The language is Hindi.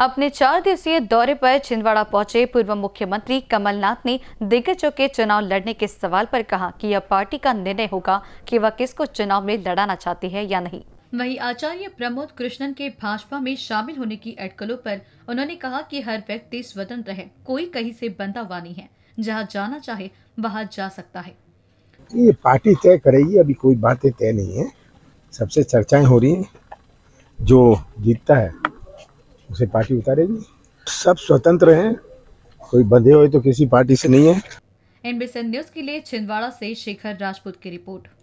अपने चार दिवसीय दौरे पर छिंदवाड़ा पहुंचे पूर्व मुख्यमंत्री कमलनाथ ने दिग्गजों के चुनाव लड़ने के सवाल पर कहा कि यह पार्टी का निर्णय होगा कि वह किसको चुनाव में लड़ाना चाहती है या नहीं वहीं आचार्य प्रमोद कृष्णन के भाजपा में शामिल होने की अटकलों पर उन्होंने कहा कि हर व्यक्ति स्वतंत्र है कोई कहीं से बंदा हुआ नहीं है जहाँ जाना चाहे वहाँ जा सकता है ये पार्टी तय करेगी अभी कोई बातें तय नहीं है सबसे चर्चाएं हो रही है जो जीतता है उसे पार्टी उतारेगी सब स्वतंत्र हैं कोई बंधे हुए तो किसी पार्टी से नहीं है एनबीसी न्यूज के लिए छिंदवाड़ा से शेखर राजपूत की रिपोर्ट